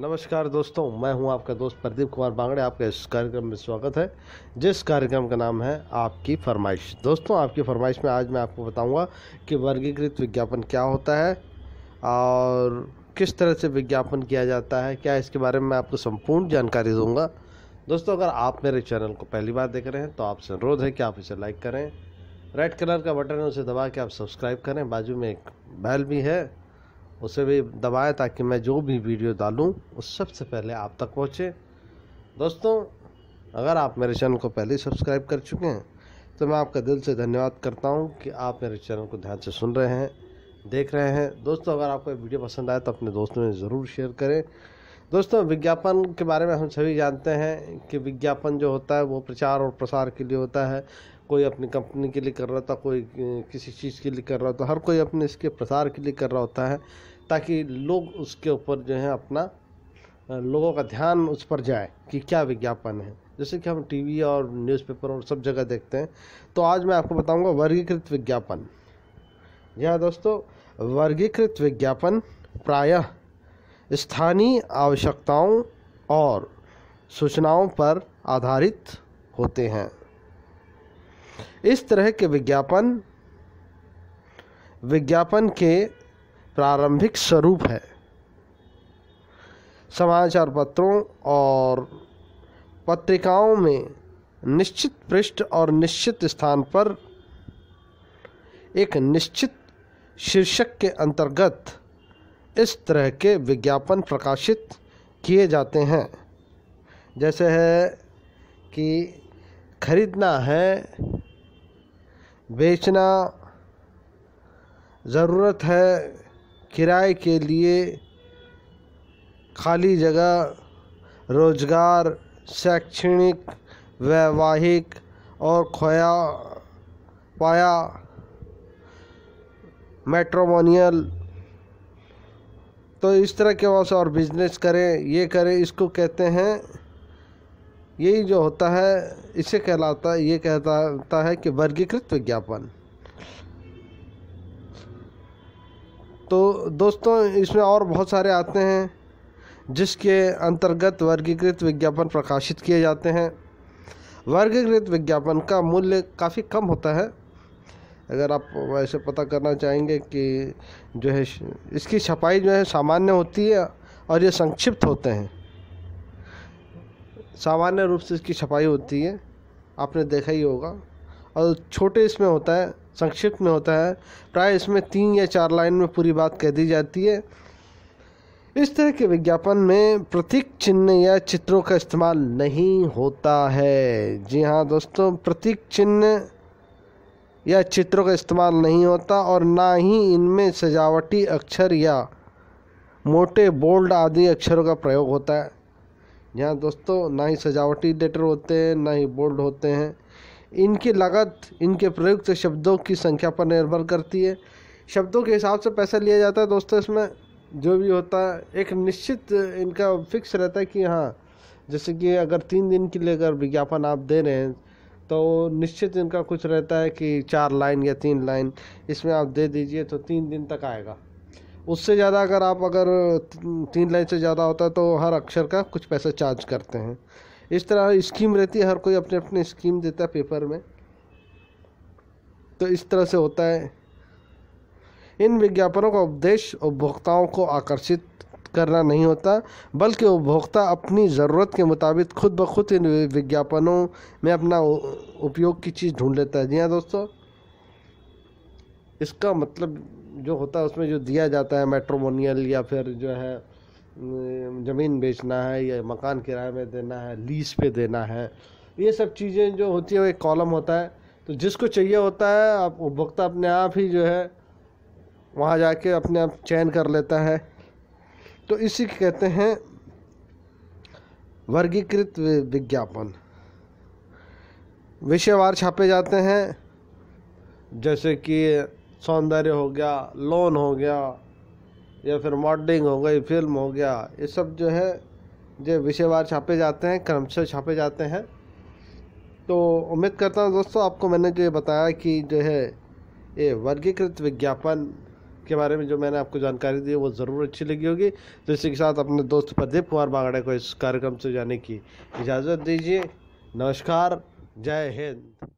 नमस्कार दोस्तों मैं हूं आपका दोस्त प्रदीप कुमार बांगड़े आपका इस कार्यक्रम में स्वागत है जिस कार्यक्रम का नाम है आपकी फरमाइश दोस्तों आपकी फरमाइश में आज मैं आपको बताऊंगा कि वर्गीकृत विज्ञापन क्या होता है और किस तरह से विज्ञापन किया जाता है क्या इसके बारे में मैं आपको संपूर्ण जानकारी दूँगा दोस्तों अगर आप मेरे चैनल को पहली बार देख रहे हैं तो आपसे अनुरोध है कि आप इसे लाइक करें रेड कलर का बटन है उसे दबा के आप सब्सक्राइब करें बाजू में एक बैल भी है उसे भी दबाएं ताकि मैं जो भी वीडियो डालूँ उस सबसे पहले आप तक पहुँचे दोस्तों अगर आप मेरे चैनल को पहले सब्सक्राइब कर चुके हैं तो मैं आपका दिल से धन्यवाद करता हूँ कि आप मेरे चैनल को ध्यान से सुन रहे हैं देख रहे हैं दोस्तों अगर आपको वीडियो पसंद आए तो अपने दोस्तों में ज़रूर शेयर करें दोस्तों विज्ञापन के बारे में हम सभी जानते हैं कि विज्ञापन जो होता है वो प्रचार और प्रसार के लिए होता है कोई अपनी कंपनी के लिए कर रहा था कोई किसी चीज़ के लिए कर रहा था हर कोई अपने इसके प्रसार के लिए कर रहा होता है ताकि लोग उसके ऊपर जो है अपना लोगों का ध्यान उस पर जाए कि क्या विज्ञापन है जैसे कि हम टीवी और न्यूज़पेपर और सब जगह देखते हैं तो आज मैं आपको बताऊंगा वर्गीकृत विज्ञापन यह हाँ दोस्तों वर्गीकृत विज्ञापन प्रायः स्थानीय आवश्यकताओं और सूचनाओं पर आधारित होते हैं इस तरह के विज्ञापन विज्ञापन के प्रारंभिक स्वरूप है समाचार पत्रों और पत्रिकाओं में निश्चित पृष्ठ और निश्चित स्थान पर एक निश्चित शीर्षक के अंतर्गत इस तरह के विज्ञापन प्रकाशित किए जाते हैं जैसे है कि खरीदना है बेचना ज़रूरत है किराए के लिए खाली जगह रोजगार शैक्षणिक वैवाहिक और खोया पाया मेट्रोमोनियल तो इस तरह के वहाँ और बिजनेस करें ये करें इसको कहते हैं यही जो होता है इसे कहलाता ये कहता है कि वर्गीकृत विज्ञापन तो दोस्तों इसमें और बहुत सारे आते हैं जिसके अंतर्गत वर्गीकृत विज्ञापन प्रकाशित किए जाते हैं वर्गीकृत विज्ञापन का मूल्य काफ़ी कम होता है अगर आप वैसे पता करना चाहेंगे कि जो है इसकी छपाई जो है सामान्य होती है और ये संक्षिप्त होते हैं सामान्य रूप से इसकी छपाई होती है आपने देखा ही होगा और छोटे इसमें होता है संक्षिप्त में होता है प्राय इसमें तीन या चार लाइन में पूरी बात कह दी जाती है इस तरह के विज्ञापन में प्रतीक चिन्ह या चित्रों का इस्तेमाल नहीं होता है जी हाँ दोस्तों प्रतीक चिन्ह या चित्रों का इस्तेमाल नहीं होता और ना ही इनमें सजावटी अक्षर या मोटे बोल्ड आदि अक्षरों का प्रयोग होता है यहाँ दोस्तों ना ही सजावटी लेटर होते हैं ना ही बोल्ड होते हैं इनकी लागत इनके प्रयुक्त शब्दों की संख्या पर निर्भर करती है शब्दों के हिसाब से पैसा लिया जाता है दोस्तों इसमें जो भी होता है एक निश्चित इनका फिक्स रहता है कि हाँ जैसे कि अगर तीन दिन के लिए अगर विज्ञापन आप दे रहे हैं तो निश्चित इनका कुछ रहता है कि चार लाइन या तीन लाइन इसमें आप दे दीजिए तो तीन दिन तक आएगा उससे ज़्यादा अगर आप अगर तीन लाइन से ज़्यादा होता है तो हर अक्षर का कुछ पैसा चार्ज करते हैं इस तरह स्कीम रहती है हर कोई अपने अपने स्कीम देता है पेपर में तो इस तरह से होता है इन विज्ञापनों का उपदेश उपभोक्ताओं को आकर्षित करना नहीं होता बल्कि उपभोक्ता अपनी ज़रूरत के मुताबिक खुद ब खुद इन विज्ञापनों में अपना उपयोग की चीज़ ढूंढ लेता है जी हाँ दोस्तों इसका मतलब जो होता है उसमें जो दिया जाता है मेट्रोमोनियल या फिर जो है ज़मीन बेचना है या मकान किराए में देना है लीज पे देना है ये सब चीज़ें जो होती है वो एक कॉलम होता है तो जिसको चाहिए होता है आप उपभोक्ता अपने आप ही जो है वहाँ जाके अपने आप चयन कर लेता है तो इसी कहते हैं वर्गीकृत विज्ञापन विषयवार छापे जाते हैं जैसे कि सौंदर्य हो गया लोन हो गया या फिर मॉडलिंग हो गई फिल्म हो गया ये सब जो है जो विषयवार छापे जाते हैं क्रम से छापे जाते हैं तो उम्मीद करता हूँ दोस्तों आपको मैंने जो ये बताया कि जो है ये वर्गीकृत विज्ञापन के बारे में जो मैंने आपको जानकारी दी वो ज़रूर अच्छी लगी होगी तो इसी के साथ अपने दोस्त प्रदीप कुमार बागड़े को इस कार्यक्रम से जाने की इजाज़त दीजिए नमस्कार जय हिंद